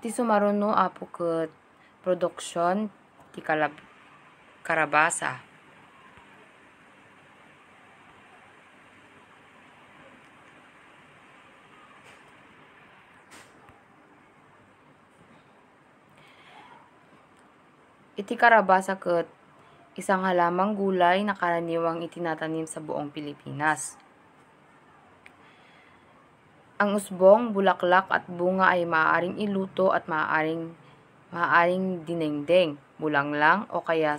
ti no apo ket produksyon ti kalab karabasa. Iti karabasa ket isang halamang gulay na karaniwang itinatanim sa buong Pilipinas. Ang usbong, bulaklak at bunga ay maaaring iluto at maaaring, maaaring dinengdeng, bulanglang o kaya,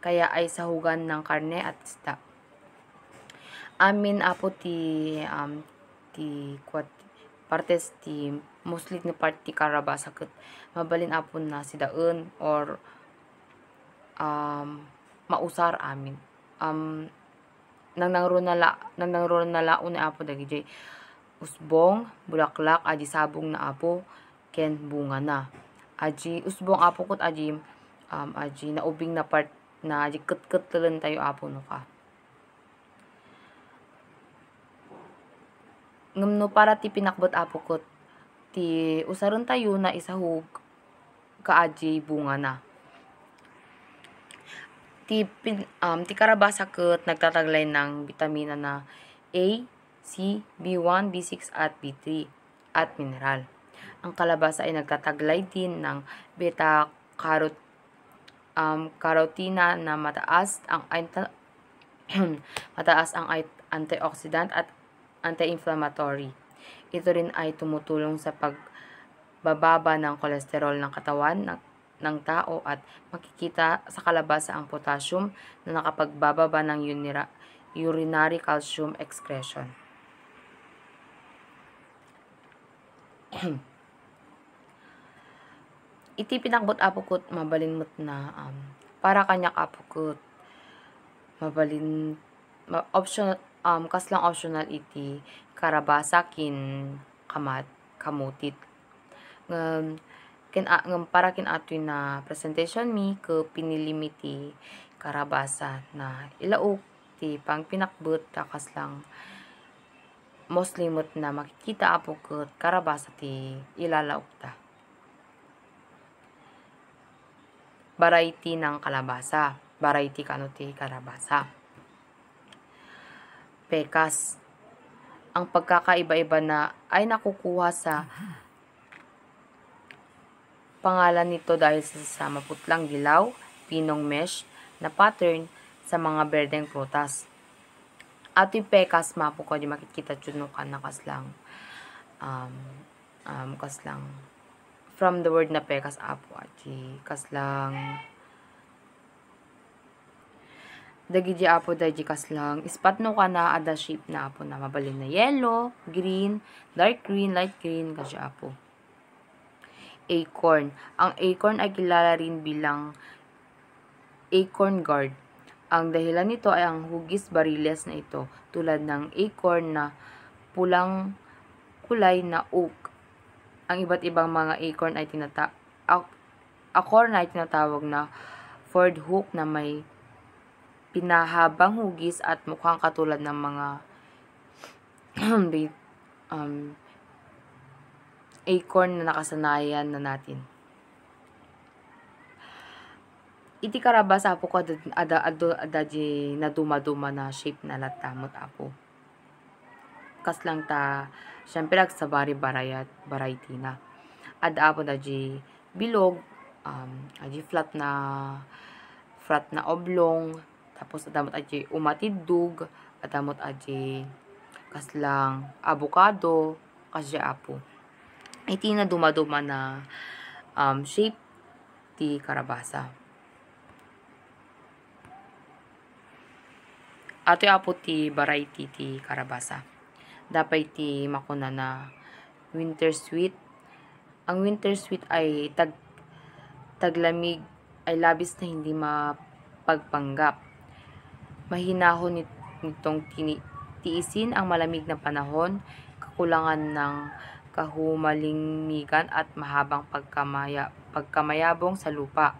kaya ay sahugan ng karne at isda. Amin apo ti, um, ti kwat, partes ti muslit ni parti karaba sakit. Mabalin apo na si daon or um, mausar amin. Um, nang nangro na la nang nangro na laon ni apo dagiti usbong, bulaklak, aji sabong na apo, ken bunga na. Aji usbong apo kot aji, um, aji naubing na part na aji kat-kat tayo apo no ka. ngamno para ti pinakbot apo ko ti usaron tayo na isahog kaadji bunga na ti pin, um, ti karabasa ket nagtataglay ng vitamina na A C, B1, B6 at B3 at mineral. Ang kalabasa ay nagtataglay din ng beta-carotene um, karotina na mataas ang mataas ang antioxidant at anti-inflammatory. Ito rin ay tumutulong sa pagbababa ng kolesterol ng katawan ng, ng tao at makikita sa kalabasa ang potassium na nakapagbababa ng urinary calcium excretion. iti pinakbot apukot mabalin mo't na um, para kanyak apukot mabalin ma, option um, kaslang optional iti karabasa kin kamat kamutit ngem kin a, para kin atoy na presentation mi ke pinilimiti karabasa na ilaok ti pang pinakbot kaslang moslimot na makikita apo ko karabasa ti ilalaok ta. Variety ng kalabasa. Variety kano ti karabasa. Pekas. Ang pagkakaiba-iba na ay nakukuha sa pangalan nito dahil sa sama putlang gilaw, pinong mesh na pattern sa mga berdeng prutas. あといっぺ kas mapuko di makikita junukan na kaslang um, um, kaslang from the word na pekas apo aji kaslang dagiji apo daji kaslang ispat no kana ada shape na apo na mabalin na yellow green dark green light green kasi apo acorn ang acorn ay kilala rin bilang acorn gourd ang dahilan nito ay ang hugis barilyas na ito, tulad ng acorn na pulang kulay na oak. Ang iba't ibang mga acorn ay tinata acorn ay tinatawag na Ford hook na may pinahabang hugis at mukhang katulad ng mga um, acorn na nakasanayan na natin. iti karabasa po ko ada, ada, ada, ada di na dumaduma na shape na latamot apo Kas lang ta, syempre bari barayat, variety na. Ada apo da di bilog, um, adi flat na, flat na oblong, tapos adamot adi umatid dug, adamot adi kaslang avocado, kasi apo. Iti na dumaduma na um, shape ti karabasa. ato apo ti baray ti ti karabasa. Dapay ti makuna na winter sweet. Ang winter sweet ay tag taglamig ay labis na hindi mapagpanggap. Mahinahon nitong tini tiisin ang malamig na panahon, kakulangan ng kahumalingigan at mahabang pagkamaya, pagkamayabong sa lupa.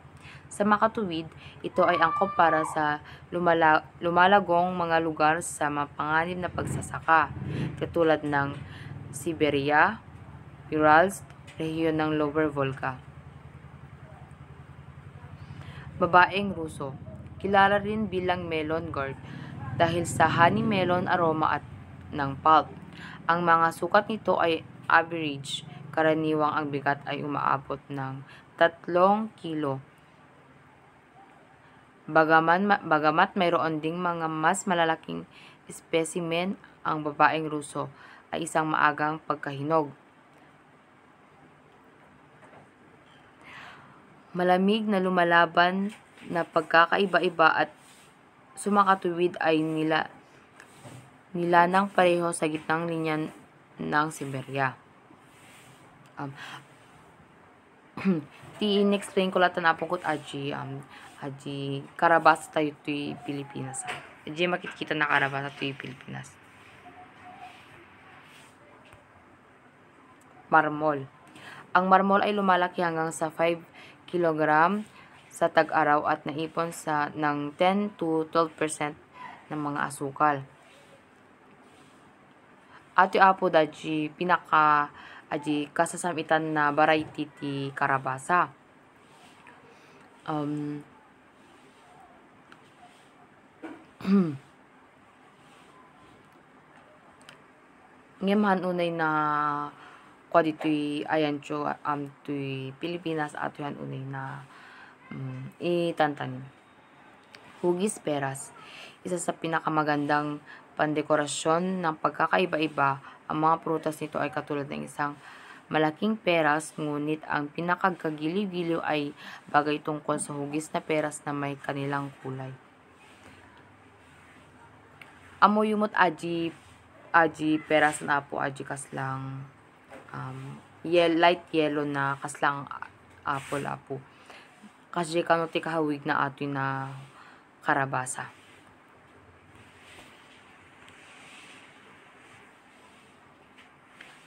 Sa makatuwid, ito ay angkop para sa lumala lumalagong mga lugar sa mapanganib na pagsasaka, katulad ng Siberia, Urals, rehiyon ng Lower Volga. Babaeng Ruso Kilala rin bilang melon gourd dahil sa honey melon aroma at ng pulp. Ang mga sukat nito ay average. Karaniwang ang bigat ay umaabot ng 3 kilo Bagaman, bagamat mayroon ding mga mas malalaking specimen, ang babaeng ruso ay isang maagang pagkahinog. Malamig na lumalaban na pagkakaiba-iba at sumakatuwid ay nila nilanang pareho sa gitnang linya ng Siberia. Um, ti inexplain ko lata napungkot aji um aji karabasa tayo tuy Pilipinas. Aji makikita na karabasa tuy Pilipinas. Marmol. Ang marmol ay lumalaki hanggang sa 5 kg sa tag-araw at naipon sa ng 10 to 12% ng mga asukal. At Apo Daji, pinaka aji kasasamitan na variety ti karabasa. Um, ngemahan unay na kwa dito'y ayan cho um, to'y Pilipinas at yan unay na um, itantanin. Hugis peras. Isa sa pinakamagandang pandekorasyon ng pagkakaiba-iba ang mga prutas nito ay katulad ng isang malaking peras, ngunit ang pinakagagiliw-giliw ay bagay tungkol sa hugis na peras na may kanilang kulay. Amoy Amoyumot aji, aji peras na apo, aji kaslang um, ye light yellow na kaslang apple apo. Kasi kanuti kahawig na ato na karabasa.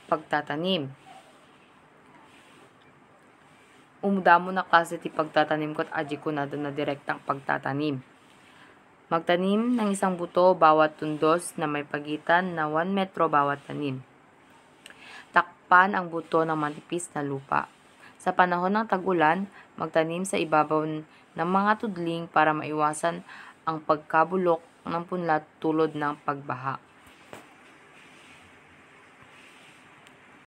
pagtatanim. Umdamo na kasi ti pagtatanim ko at aji ko na doon na direktang pagtatanim. Magtanim ng isang buto bawat tundos na may pagitan na 1 metro bawat tanim. Takpan ang buto ng manipis na lupa. Sa panahon ng tagulan, magtanim sa ibabaw ng mga tudling para maiwasan ang pagkabulok ng punlat tulod ng pagbaha.